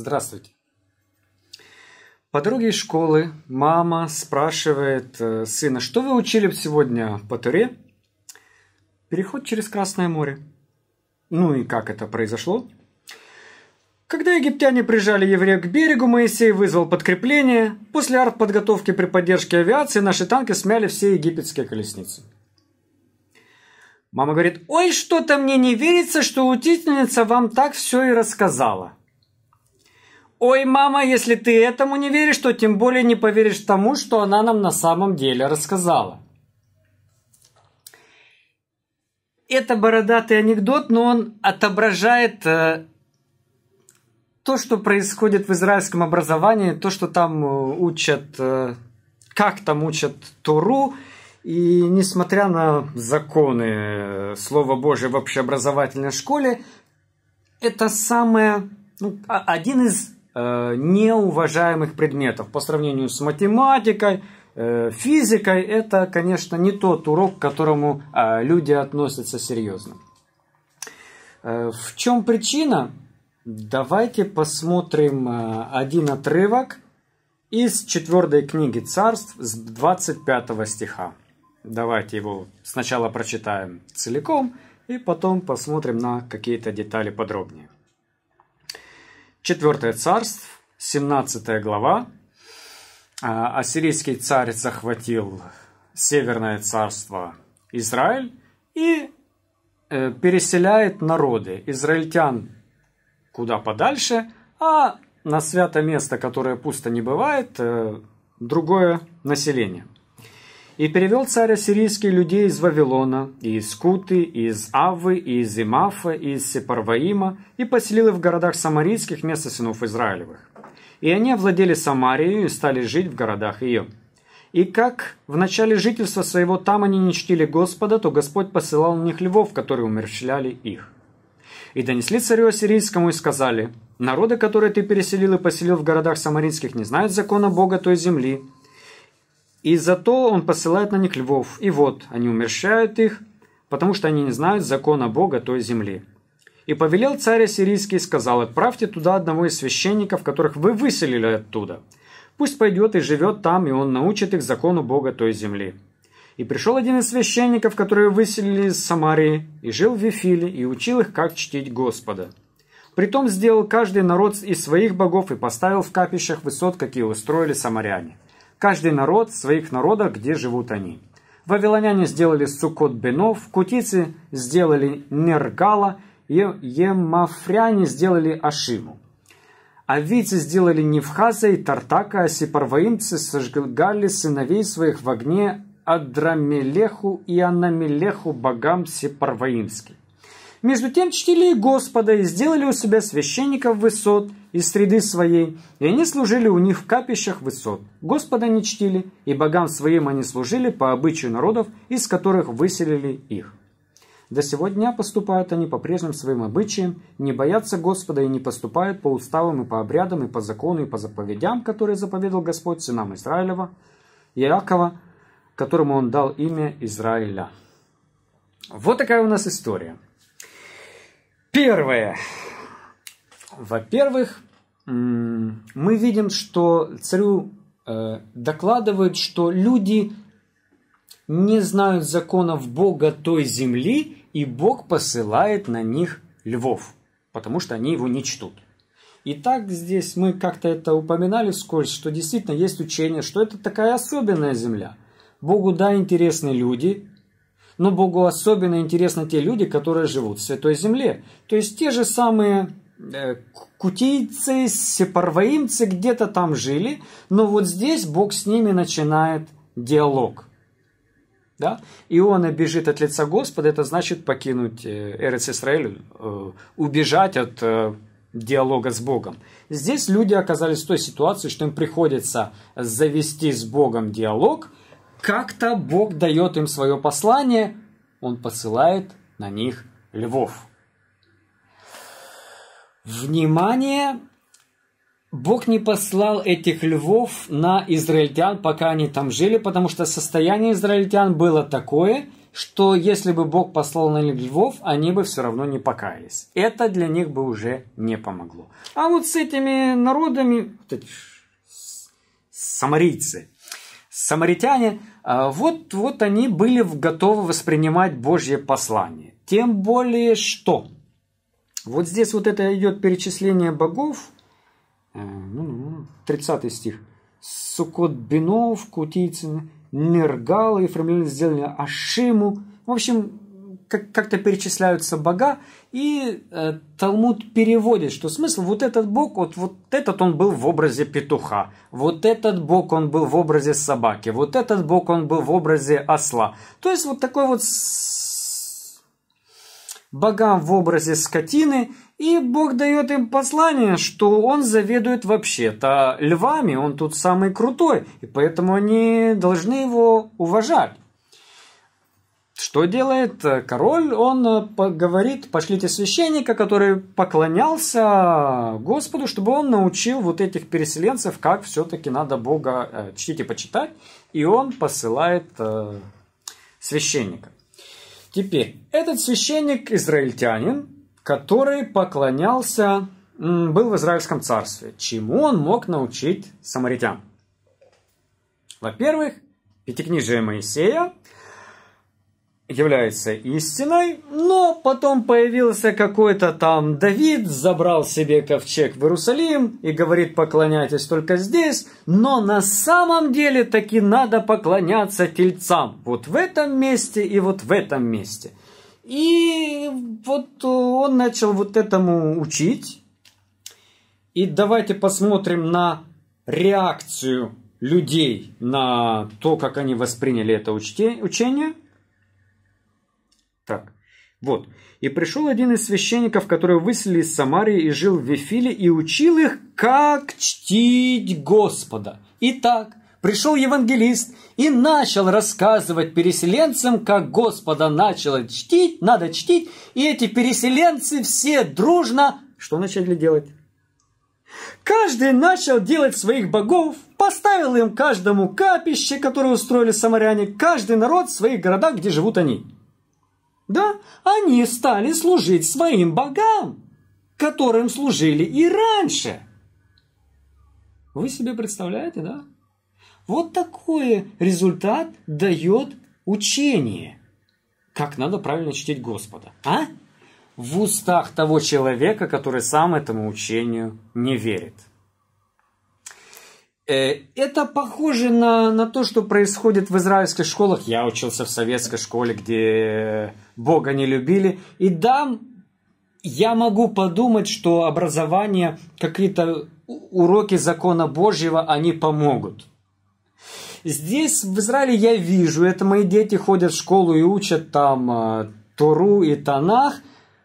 Здравствуйте. По дороге из школы мама спрашивает э, сына, что вы учили сегодня по Туре? Переход через Красное море. Ну и как это произошло? Когда египтяне прижали еврея к берегу, Моисей вызвал подкрепление. После артподготовки при поддержке авиации наши танки смяли все египетские колесницы. Мама говорит, ой, что-то мне не верится, что учительница вам так все и рассказала. Ой, мама, если ты этому не веришь, то тем более не поверишь тому, что она нам на самом деле рассказала. Это бородатый анекдот, но он отображает э, то, что происходит в израильском образовании, то, что там э, учат, э, как там учат Туру. И несмотря на законы э, Слова Божия в общеобразовательной школе, это самое, ну, а, один из Э, неуважаемых предметов по сравнению с математикой, э, физикой. Это, конечно, не тот урок, к которому а, люди относятся серьезно. Э, в чем причина? Давайте посмотрим один отрывок из четвертой книги царств с 25 стиха. Давайте его сначала прочитаем целиком и потом посмотрим на какие-то детали подробнее. Четвертое царство, 17 глава. А, ассирийский царь захватил Северное царство Израиль и э, переселяет народы, израильтян куда подальше, а на святое место, которое пусто не бывает, э, другое население – и перевел царя ассирийский людей из Вавилона, и из Куты, и из Авы, и из Имафа, и из Сепарваима, и поселил их в городах самарийских вместо сынов Израилевых. И они овладели Самарией и стали жить в городах ее. И как в начале жительства своего там они не чтили Господа, то Господь посылал на них львов, которые умерщвляли их. И донесли царю Ассирийскому и сказали, «Народы, которые ты переселил и поселил в городах самаринских, не знают закона Бога той земли, и зато он посылает на них львов. И вот, они умерщают их, потому что они не знают закона Бога той земли. И повелел царь сирийский и сказал, отправьте туда одного из священников, которых вы выселили оттуда. Пусть пойдет и живет там, и он научит их закону Бога той земли. И пришел один из священников, которые выселили из Самарии, и жил в Вифиле, и учил их, как чтить Господа. Притом сделал каждый народ из своих богов и поставил в капищах высот, какие устроили самаряне – Каждый народ своих народов, где живут они. Вавилоняне сделали Сукот Бенов, кутицы сделали Нергала, Емафряне сделали Ашиму. Авийцы сделали Невхаза и Тартака, а сепарваимцы сожгали сыновей своих в огне Адрамелеху и Анамелеху богам сепарваимским. Между тем чтили и Господа и сделали у себя священников высот из среды своей, и они служили у них в капищах высот. Господа не чтили, и богам своим они служили по обычаю народов, из которых выселили их. До сего дня поступают они по прежним своим обычаям, не боятся Господа и не поступают по уставам и по обрядам, и по закону, и по заповедям, которые заповедал Господь сынам Израилева, Иакова, которому он дал имя Израиля. Вот такая у нас история. Первое. Во-первых, мы видим, что царю э, докладывают, что люди не знают законов Бога той земли, и Бог посылает на них львов, потому что они его не чтут. И так здесь мы как-то это упоминали вскользь, что действительно есть учение, что это такая особенная земля. Богу, да, интересны люди, но Богу особенно интересны те люди, которые живут в Святой Земле. То есть те же самые э, кутийцы, сепарваимцы где-то там жили, но вот здесь Бог с ними начинает диалог. Да? и он бежит от лица Господа, это значит покинуть э, Эрец Исраэль, э, убежать от диалога с Богом. Здесь люди оказались в той ситуации, что им приходится завести с Богом диалог – как-то Бог дает им свое послание, он посылает на них львов. Внимание! Бог не послал этих львов на израильтян, пока они там жили, потому что состояние израильтян было такое, что если бы Бог послал на них львов, они бы все равно не покаялись. Это для них бы уже не помогло. А вот с этими народами, вот эти самарийцы, Самаритяне, а, вот, вот они были готовы воспринимать Божье послание. Тем более что? Вот здесь вот это идет перечисление богов, 30 э, ну, стих. Сукот Бинов, Кутицын, Нергал, Ефремлин сделали Ашиму. В общем, как, как-то перечисляются бога, и э, Талмуд переводит, что смысл вот этот бог, вот, вот этот он был в образе петуха, вот этот бог он был в образе собаки, вот этот бог он был в образе осла. То есть вот такой вот богам в образе скотины, и Бог дает им послание, что он заведует вообще-то львами, он тут самый крутой, и поэтому они должны его уважать. Что делает э, король? Он э, говорит, пошлите священника, который поклонялся Господу, чтобы он научил вот этих переселенцев, как все-таки надо Бога э, чтить и почитать. И он посылает священника. Теперь, этот священник израильтянин, который поклонялся, был в Израильском царстве. Чему он мог научить самаритян? Во-первых, пятикнижие Моисея – является истиной, но потом появился какой-то там Давид, забрал себе ковчег в Иерусалим и говорит, поклоняйтесь только здесь, но на самом деле таки надо поклоняться тельцам, вот в этом месте и вот в этом месте. И вот э, он начал вот этому учить. И давайте посмотрим на реакцию людей на то, как они восприняли это учение. Так. Вот. И пришел один из священников, который выселили из Самарии и жил в Вифиле, и учил их, как чтить Господа. Итак, пришел евангелист и начал рассказывать переселенцам, как Господа начало чтить, надо чтить, и эти переселенцы все дружно что начали делать? Каждый начал делать своих богов, поставил им каждому капище, которое устроили самаряне, каждый народ в своих городах, где живут они – да, они стали служить своим богам, которым служили и раньше. Вы себе представляете, да? Вот такой результат дает учение. Как надо правильно чтить Господа, а? В устах того человека, который сам этому учению не верит. Э, это похоже на, на то, что происходит в израильских школах. Я учился в советской школе, где Бога не любили. И да, я могу подумать, что образование, какие-то уроки закона Божьего, они помогут. Здесь, в Израиле, я вижу, это мои дети ходят в школу и учат там э, Тору и Танах,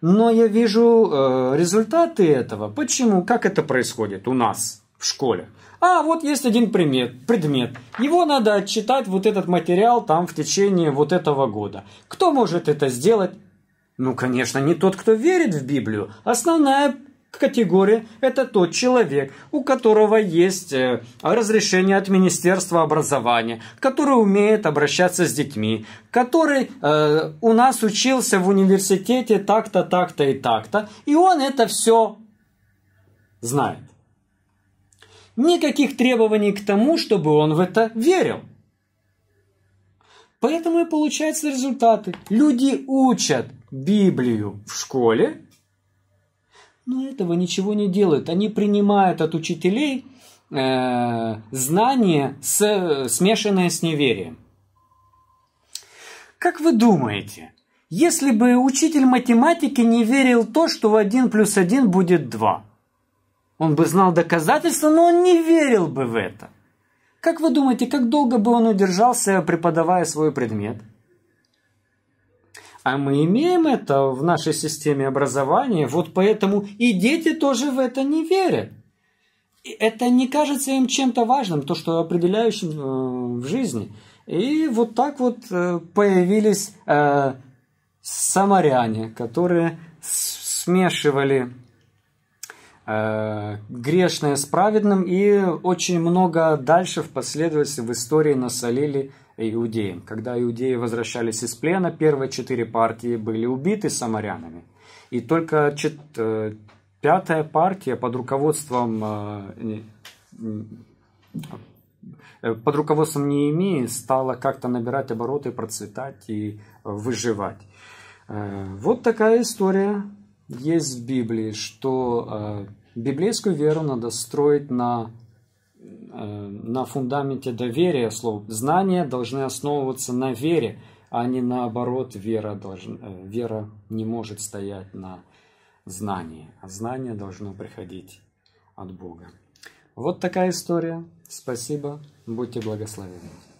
но я вижу э, результаты этого. Почему? Как это происходит у нас в школе? А вот есть один примет, предмет. Его надо отчитать вот этот материал там в течение вот этого года. Кто может это сделать? Ну, конечно, не тот, кто верит в Библию. Основная категория – это тот человек, у которого есть э, разрешение от Министерства образования, который умеет обращаться с детьми, который э, у нас учился в университете так-то, так-то и так-то, и он это все знает никаких требований к тому, чтобы он в это верил. Поэтому и получаются результаты. Люди учат Библию в школе, но этого ничего не делают. Они принимают от учителей э, знания, с, смешанное с неверием. Как вы думаете, если бы учитель математики не верил то, что в 1 плюс 1 будет 2, он бы знал доказательства, но он не верил бы в это. Как вы думаете, как долго бы он удержался, преподавая свой предмет? А мы имеем это в нашей системе образования, вот поэтому и дети тоже в это не верят. И это не кажется им чем-то важным, то, что определяющим э, в жизни. И вот так вот э, появились э, самаряне, которые смешивали Э, грешное с праведным, и очень много дальше в последовательности в истории насолили иудеям. Когда иудеи возвращались из плена, первые четыре партии были убиты самарянами. И только чет... Э, пятая партия под руководством э, под руководством Неемии стала как-то набирать обороты, процветать и выживать. Вот такая история есть в Библии, что э, библейскую веру надо строить на, э, на фундаменте доверия слов. Знания должны основываться на вере, а не наоборот. Вера, должна, э, вера не может стоять на знании, а знание должно приходить от Бога. Вот такая история. Спасибо. Будьте благословенны.